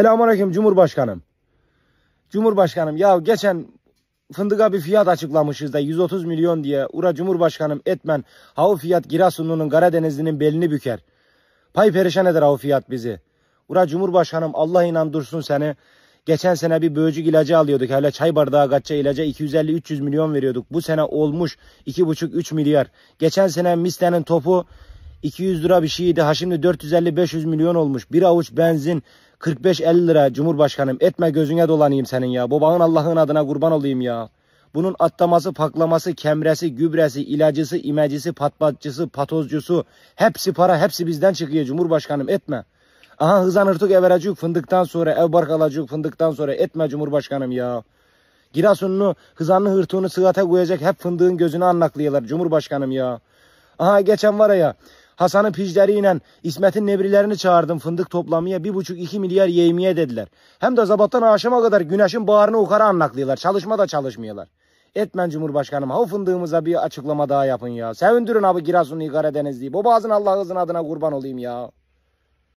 Selamünaleyküm Cumhurbaşkanım. Cumhurbaşkanım ya geçen fındığa bir fiyat açıklamışız da 130 milyon diye. Ura Cumhurbaşkanım etmen ha fiyat Giresunlu'nun Karadenizli'nin belini büker. Pay perişan eder ha fiyat bizi. Ura Cumhurbaşkanım Allah inandursun seni. Geçen sene bir böcük ilacı alıyorduk. Hele çay bardağı kaçça ilaca 250-300 milyon veriyorduk. Bu sene olmuş 2,5-3 milyar. Geçen sene Miste'nin topu 200 lira bir şeydi. Ha şimdi 450-500 milyon olmuş. Bir avuç benzin 45-50 lira Cumhurbaşkanım etme gözüne dolanayım senin ya. Babanın Allah'ın adına kurban olayım ya. Bunun atlaması, paklaması, kemresi, gübresi, ilacısı, imecisi, patpatçısı, patozcusu hepsi para hepsi bizden çıkıyor Cumhurbaşkanım etme. Aha hızan artık ev fındıktan sonra, ev bark alacak fındıktan sonra etme Cumhurbaşkanım ya. Girasunlu, hızanlı hırtığını sığata koyacak hep fındığın gözünü anlaklayalar Cumhurbaşkanım ya. Aha geçen var ya Hasan'ın picleriyle İsmet'in nebrilerini çağırdım fındık toplamaya. Bir buçuk iki milyar yemiye dediler. Hem de zabattan akşama kadar güneşin bağrını ukara anlaklıyorlar. Çalışma da çalışmıyorlar. Etmen Cumhurbaşkanım ha fındığımıza bir açıklama daha yapın ya. Sevindirin abi Giresun'u, Karadenizli'yi. bazın Allah'ın adına kurban olayım ya.